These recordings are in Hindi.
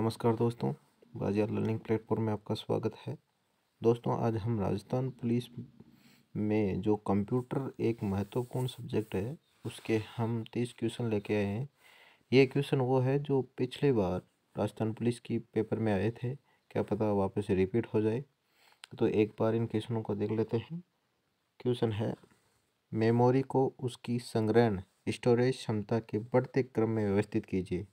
नमस्कार दोस्तों बाजार लर्निंग प्लेटफॉर्म में आपका स्वागत है दोस्तों आज हम राजस्थान पुलिस में जो कंप्यूटर एक महत्वपूर्ण सब्जेक्ट है उसके हम तीस क्वेश्चन लेके आए हैं ये क्वेश्चन वो है जो पिछली बार राजस्थान पुलिस की पेपर में आए थे क्या पता वापस रिपीट हो जाए तो एक बार इन क्वेश्चनों को देख लेते हैं क्वेश्चन है मेमोरी को उसकी संग्रहण स्टोरेज क्षमता के बढ़ते क्रम में व्यवस्थित कीजिए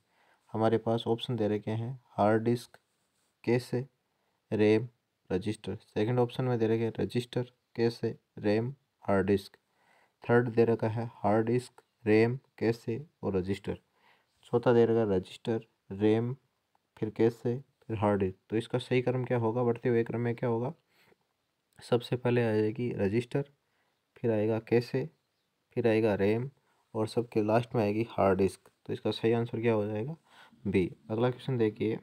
हमारे पास ऑप्शन दे रखे हैं हार्ड डिस्क कैसे रैम रजिस्टर सेकंड ऑप्शन में दे रखे हैं रजिस्टर कैसे रैम हार्ड डिस्क थर्ड दे रखा है हार्ड डिस्क रैम कैसे और रजिस्टर चौथा दे रखा है रजिस्टर रैम फिर कैसे फिर हार्ड डिस्क तो इसका सही क्रम क्या होगा बढ़ते हुए क्रम में क्या होगा सबसे पहले आ जाएगी रजिस्टर फिर आएगा कैसे फिर आएगा रैम और सबके लास्ट में आएगी हार्ड डिस्क तो इसका सही आंसर क्या हो जाएगा बी अगला क्वेश्चन देखिए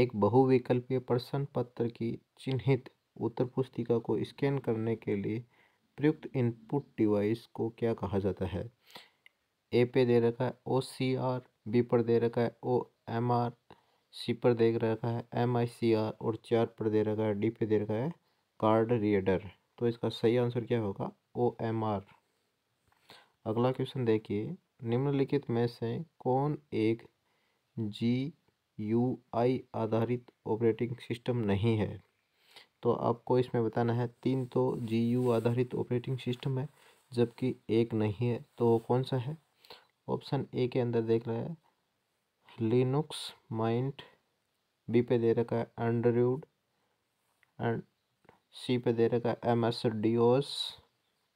एक बहुविकल्पीय प्रश्न पत्र की चिन्हित उत्तर पुस्तिका को स्कैन करने के लिए प्रयुक्त इनपुट डिवाइस को क्या कहा जाता है ए पे दे रखा है ओ सी आर बी पर दे रखा है ओ एम आर सी पर दे रखा है एम आई सी आर और चार पर दे रखा है डी पे दे रखा है कार्ड रीडर तो इसका सही आंसर क्या होगा ओ एम आर अगला क्वेश्चन देखिए निम्नलिखित में से कौन एक जी यू आई आधारित ऑपरेटिंग सिस्टम नहीं है तो आपको इसमें बताना है तीन तो जी यू आधारित ऑपरेटिंग सिस्टम है जबकि एक नहीं है तो वो कौन सा है ऑप्शन ए के अंदर देख रहा है लिनुक्स माइंट बी पे दे रखा है एंड्रॉयड एंड सी पे दे रखा है एम एस डी ओस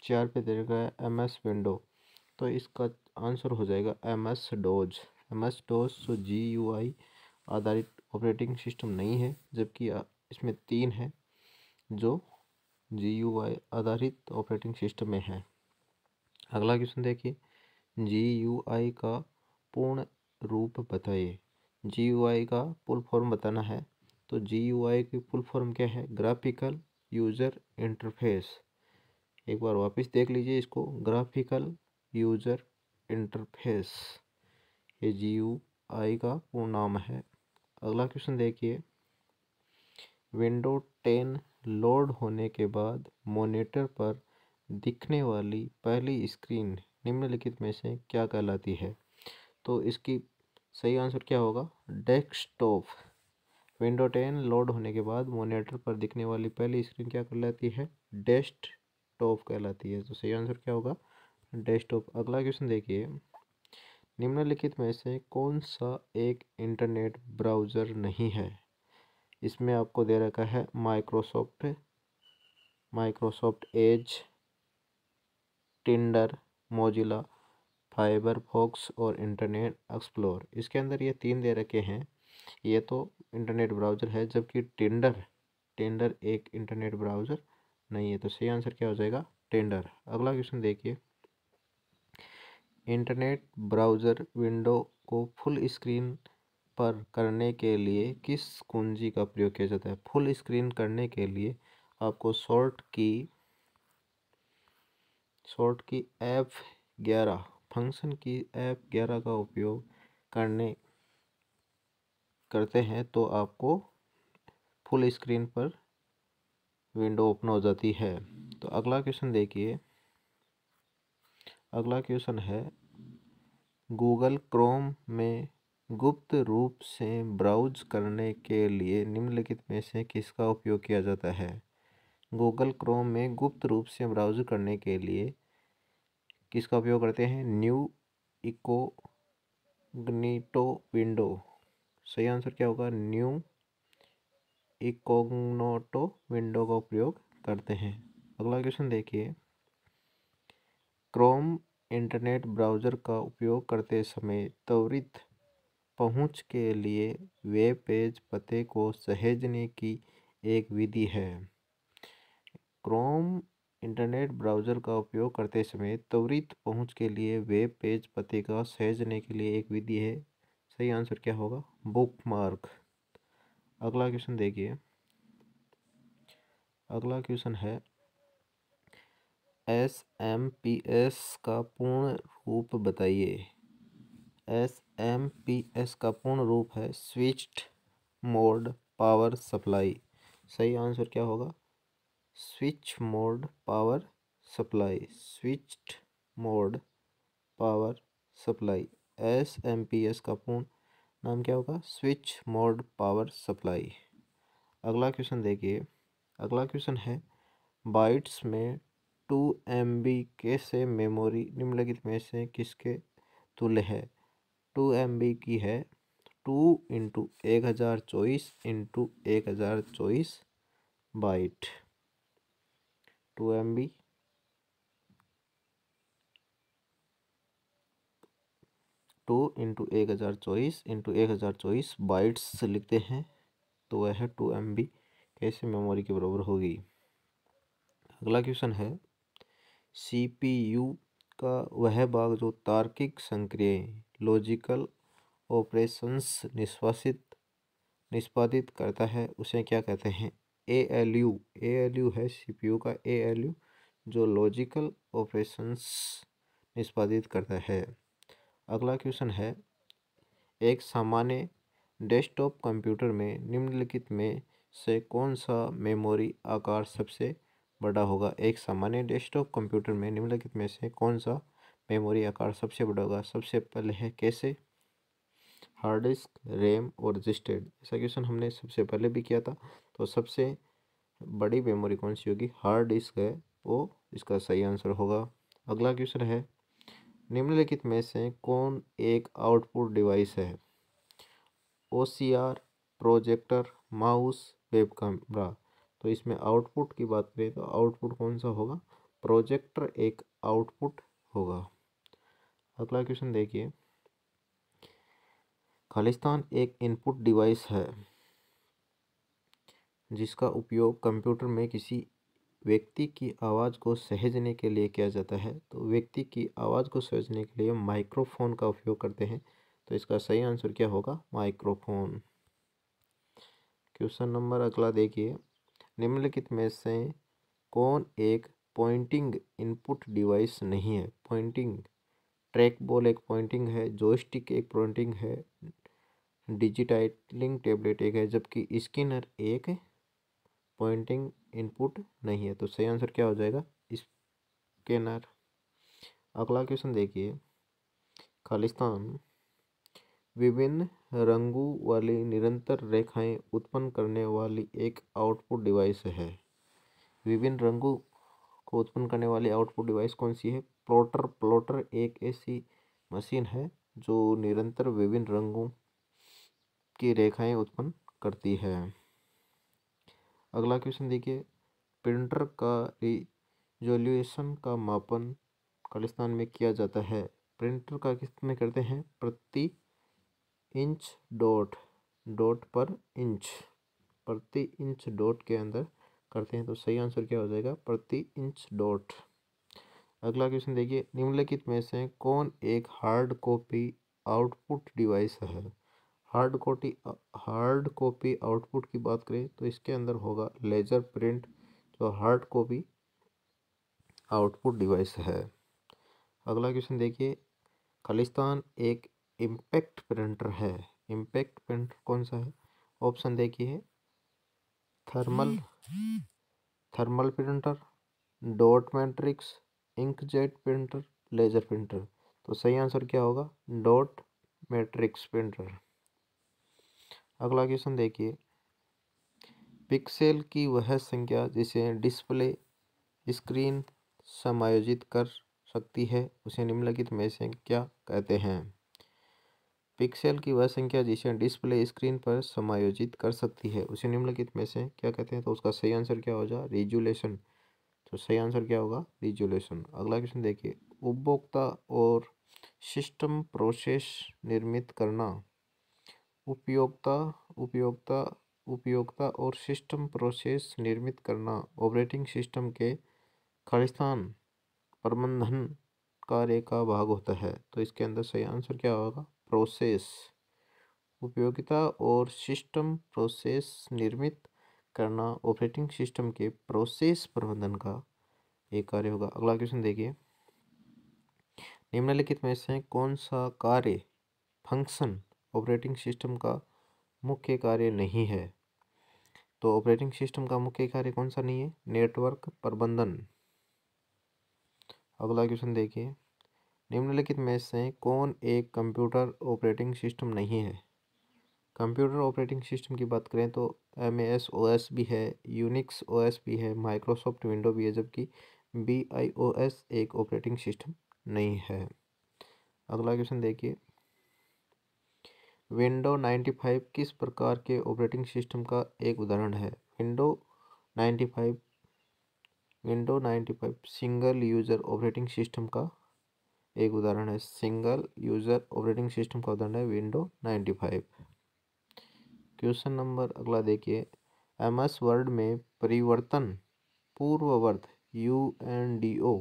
चार पे दे रखा है एम एस विंडो तो इसका आंसर हो जाएगा M S DOS M S DOS so तो जी यू आई आधारित ऑपरेटिंग सिस्टम नहीं है जबकि इसमें तीन है जो जी यू आई आधारित ऑपरेटिंग सिस्टम में है अगला क्वेश्चन देखिए जी यू आई का पूर्ण रूप बताइए जी यू आई का फुल फॉर्म बताना है तो जी यू आई की फुल फॉर्म क्या है ग्राफिकल यूज़र इंटरफेस एक बार वापस देख लीजिए इसको ग्राफिकल यूज़र इंटरफेस ये जी यू आई का पूर्ण नाम है अगला क्वेश्चन देखिए विंडो टेन लोड होने के बाद मोनीटर पर दिखने वाली पहली स्क्रीन निम्नलिखित में से क्या कहलाती है तो इसकी सही आंसर क्या होगा डेस्कटॉप विंडो टेन लोड होने के बाद मोनीटर पर दिखने वाली पहली स्क्रीन क्या कहलाती है डेस्कटॉप कहलाती है तो सही आंसर क्या होगा डेस्कटॉप अगला क्वेश्चन देखिए निम्नलिखित में से कौन सा एक इंटरनेट ब्राउज़र नहीं है इसमें आपको दे रखा है Microsoft Microsoft Edge Tinder Mozilla Firefox और इंटरनेट एक्सप्लोर इसके अंदर ये तीन दे रखे हैं ये तो इंटरनेट ब्राउज़र है जबकि टेंडर टेंडर एक इंटरनेट ब्राउज़र नहीं है तो सही आंसर क्या हो जाएगा टेंडर अगला क्वेश्चन देखिए इंटरनेट ब्राउज़र विंडो को फुल स्क्रीन पर करने के लिए किस कुंजी का प्रयोग किया जाता है फुल स्क्रीन करने के लिए आपको शॉर्ट की शॉर्ट की एफ ग्यारह फंक्शन की एफ ग्यारह का उपयोग करने करते हैं तो आपको फुल स्क्रीन पर विंडो ओपन हो जाती है तो अगला क्वेश्चन देखिए अगला क्वेश्चन है गूगल क्रोम में गुप्त रूप से ब्राउज करने के लिए निम्नलिखित में से किसका उपयोग किया जाता है गूगल क्रोम में गुप्त रूप से ब्राउज करने के लिए किसका उपयोग करते हैं न्यू इकोग्निटो विंडो सही आंसर क्या होगा न्यू इकोग्नोटो विंडो का उपयोग करते हैं अगला क्वेश्चन देखिए क्रोम इंटरनेट ब्राउज़र का उपयोग करते समय त्वरित पहुँच के लिए वेब पेज पते को सहेजने की एक विधि है क्रोम इंटरनेट ब्राउज़र का उपयोग करते समय त्वरित पहुँच के लिए वेब पेज पते का सहेजने के लिए एक विधि है सही आंसर क्या होगा बुकमार्क अगला क्वेश्चन देखिए अगला क्वेश्चन है एस एम पी एस का पूर्ण रूप बताइए एस एम पी एस का पूर्ण रूप है स्विच्ड मोड पावर सप्लाई सही आंसर क्या होगा switch mode power supply switched mode power supply S M P S का पूर्ण नाम क्या होगा स्विच मोड पावर सप्लाई अगला क्वेश्चन देखिए अगला क्वेश्चन है बाइट्स में टू एम बी के से मेमोरी निम्नलिखित में से किसके तुल्य है टू एम बी की है टू इंटू एक हज़ार चौबीस इंटू एक हज़ार चौबीस byte two M B two into एक हज़ार चौबीस इंटू एक हज़ार चौबीस बाइट्स लिखते हैं तो वह है टू एम बी कैसे मेमोरी के बराबर होगी अगला क्वेश्चन है सीपीयू का वह भाग जो तार्किक संक्रिय लॉजिकल ऑपरेशंस निष्पादित निष्पादित करता है उसे क्या कहते हैं A L U A L U है सीपीयू का ए एल यू जो लॉजिकल ऑपरेशंस निष्पादित करता है अगला क्वेश्चन है एक सामान्य डेस्कटॉप कंप्यूटर में निम्नलिखित में से कौन सा मेमोरी आकार सबसे बड़ा होगा एक सामान्य डेस्कटॉप कंप्यूटर में निम्नलिखित में से कौन सा मेमोरी आकार सबसे बड़ा होगा सबसे पहले है कैसे हार्ड डिस्क रैम और रजिस्टर्ड ऐसा क्वेश्चन हमने सबसे पहले भी किया था तो सबसे बड़ी मेमोरी कौन सी होगी हार्ड डिस्क है वो इसका सही आंसर होगा अगला क्वेश्चन है निम्नलिखित में से कौन एक आउटपुट डिवाइस है O C R projector mouse web camera तो इसमें आउटपुट की बात करें तो आउटपुट कौन सा होगा प्रोजेक्टर एक आउटपुट होगा अगला क्वेश्चन देखिए खालिस्तान एक इनपुट डिवाइस है जिसका उपयोग कंप्यूटर में किसी व्यक्ति की आवाज़ को सहेजने के लिए किया जाता है तो व्यक्ति की आवाज़ को सहेजने के लिए माइक्रोफोन का उपयोग करते हैं तो इसका सही आंसर क्या होगा माइक्रोफोन क्वेश्चन नंबर अगला देखिए निम्नलिखित में से कौन एक पॉइंटिंग इनपुट डिवाइस नहीं है पॉइंटिंग ट्रैक बॉल एक पॉइंटिंग है जोस्टिक एक पॉइंटिंग है डिजिटाइटलिंग टेबलेट एक है जबकि स्किनर एक पॉइंटिंग इनपुट नहीं है तो सही आंसर क्या हो जाएगा स्कैनर अगला क्वेश्चन देखिए खालिस्तान विभिन्न रंगों वाली निरंतर रेखाएं उत्पन्न करने वाली एक आउटपुट डिवाइस है विभिन्न रंगों को उत्पन्न करने वाली आउटपुट डिवाइस कौन सी है प्लॉटर प्लॉटर एक ऐसी मशीन है जो निरंतर विभिन्न रंगों की रेखाएं उत्पन्न करती है अगला क्वेश्चन देखिए प्रिंटर का रिजोल्यूशन का मापन खालिस्तान में किया जाता है प्रिंटर का किस में करते हैं प्रति inch dot dot per inch प्रति इंच डॉट के अंदर करते हैं तो सही आंसर क्या हो जाएगा प्रति इंच डॉट अगला क्वेश्चन देखिए निम्नलिखित में से कौन एक हार्ड कॉपी आउटपुट डिवाइस है hard copy hard copy output की बात करें तो इसके अंदर होगा लेजर प्रिंट जो हार्ड कॉपी आउटपुट डिवाइस है अगला क्वेश्चन देखिए खालिस्तान एक इम्पैक्ट प्रिंटर है इम्पैक्ट प्रिंटर कौन सा है ऑप्शन देखिए thermal thermal printer dot matrix inkjet printer laser printer तो सही आंसर क्या होगा डॉट मैट्रिक्स प्रिंटर अगला क्वेश्चन देखिए पिक्सेल की वह संख्या जिसे डिस्प्ले स्क्रीन समायोजित कर सकती है उसे निम्नलिखित में से क्या कहते हैं पिक्सेल की वह संख्या जिसे डिस्प्ले स्क्रीन पर समायोजित कर सकती है उसे निम्नलिखित में से क्या कहते हैं तो उसका सही आंसर क्या हो जाए रिजुलेशन तो सही आंसर क्या होगा रिजुलेशन अगला क्वेश्चन देखिए उपभोक्ता और सिस्टम प्रोसेस निर्मित करना उपयोक्ता उपयोगता उपयोगता और सिस्टम प्रोसेस निर्मित करना ऑपरेटिंग सिस्टम के खालिस्तान प्रबंधन कार्य का भाग होता है तो इसके अंदर सही आंसर क्या होगा प्रोसेस उपयोगिता और सिस्टम प्रोसेस निर्मित करना ऑपरेटिंग सिस्टम के प्रोसेस प्रबंधन का एक कार्य होगा अगला क्वेश्चन देखिए निम्नलिखित में से कौन सा कार्य फंक्शन ऑपरेटिंग सिस्टम का मुख्य कार्य नहीं है तो ऑपरेटिंग सिस्टम का मुख्य कार्य कौन सा नहीं है नेटवर्क प्रबंधन अगला क्वेश्चन देखिए निम्नलिखित में से कौन एक कंप्यूटर ऑपरेटिंग सिस्टम नहीं है कंप्यूटर ऑपरेटिंग सिस्टम की बात करें तो एम एस ओ एस भी है यूनिक्स ओ एस भी है माइक्रोसॉफ्ट विंडो भी है जबकि बी आई ओ एस एक ऑपरेटिंग सिस्टम नहीं है अगला क्वेश्चन देखिए विंडो फाइव किस प्रकार के ऑपरेटिंग सिस्टम का एक उदाहरण है window ninety five window five single user operating system का एक उदाहरण है सिंगल यूजर ऑपरेटिंग सिस्टम का उदाहरण है window ninety five question number अगला देखिए एम एस वर्ड में परिवर्तन पूर्ववर्त U N D O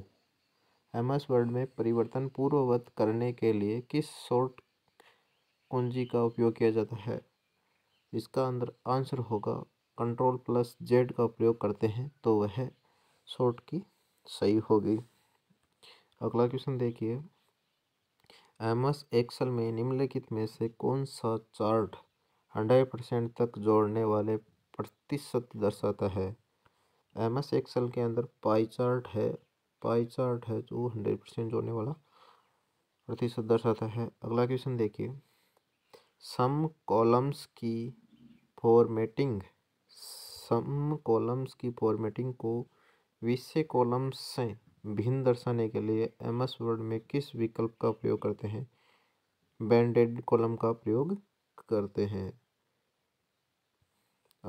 M S Word में परिवर्तन पूर्ववर्त करने के लिए किस शॉर्ट कुंजी का उपयोग किया जाता है इसका अंदर आंसर होगा कंट्रोल प्लस जेड का प्रयोग करते हैं तो वह शॉर्ट की सही होगी अगला क्वेश्चन देखिए एम एस एक्सल में निम्नलिखित में से कौन सा चार्ट हंड्रेड परसेंट तक जोड़ने वाले प्रतिशत दर्शाता है एम एस एक्सल के अंदर पाई चार्ट है पाई चार्ट है जो हंड्रेड परसेंट जोड़ने वाला प्रतिशत दर्शाता है अगला क्वेश्चन देखिए सम कॉलम्स की फॉर्मेटिंग सम कॉलम्स की फॉर्मेटिंग को विषय कॉलम्स से भिन्न दर्शाने के लिए एम एस वर्ड में किस विकल्प का प्रयोग करते हैं बैंडेड कॉलम का प्रयोग करते हैं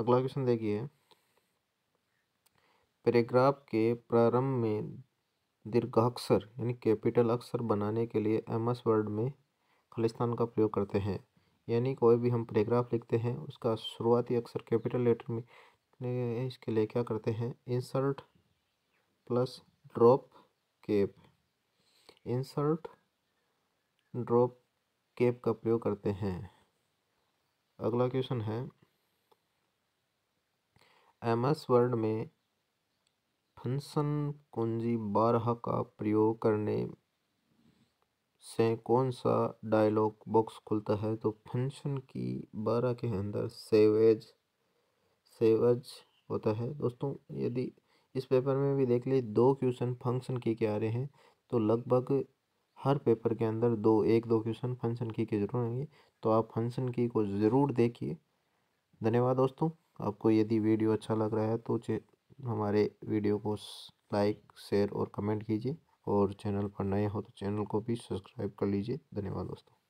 अगला क्वेश्चन देखिए पैराग्राफ के प्रारंभ में दीर्घाक्षर यानी कैपिटल अक्षर बनाने के लिए एम एस वर्ड में खालिस्तान का प्रयोग करते हैं यानी कोई भी हम पैराग्राफ लिखते हैं उसका शुरुआती अक्षर कैपिटल लेटर में इसके लिए क्या करते हैं insert plus drop cap insert drop cap का प्रयोग करते हैं अगला क्वेश्चन है एम एस वर्ड में फंक्शन कुंजी बारह का प्रयोग करने से कौन सा डायलॉग बॉक्स खुलता है तो फंक्शन की बारह के अंदर सेवेज सेवेज होता है दोस्तों यदि इस पेपर में भी देख ली दो क्वेश्चन फंक्शन की के आ रहे हैं तो लगभग हर पेपर के अंदर दो एक दो क्वेश्चन फंक्शन की के जरूर आएंगे तो आप फंक्शन की को ज़रूर देखिए धन्यवाद दोस्तों आपको यदि वीडियो अच्छा लग रहा है तो हमारे वीडियो को लाइक शेयर और कमेंट कीजिए और चैनल पर नए हो तो चैनल को भी सब्सक्राइब कर लीजिए धन्यवाद दोस्तों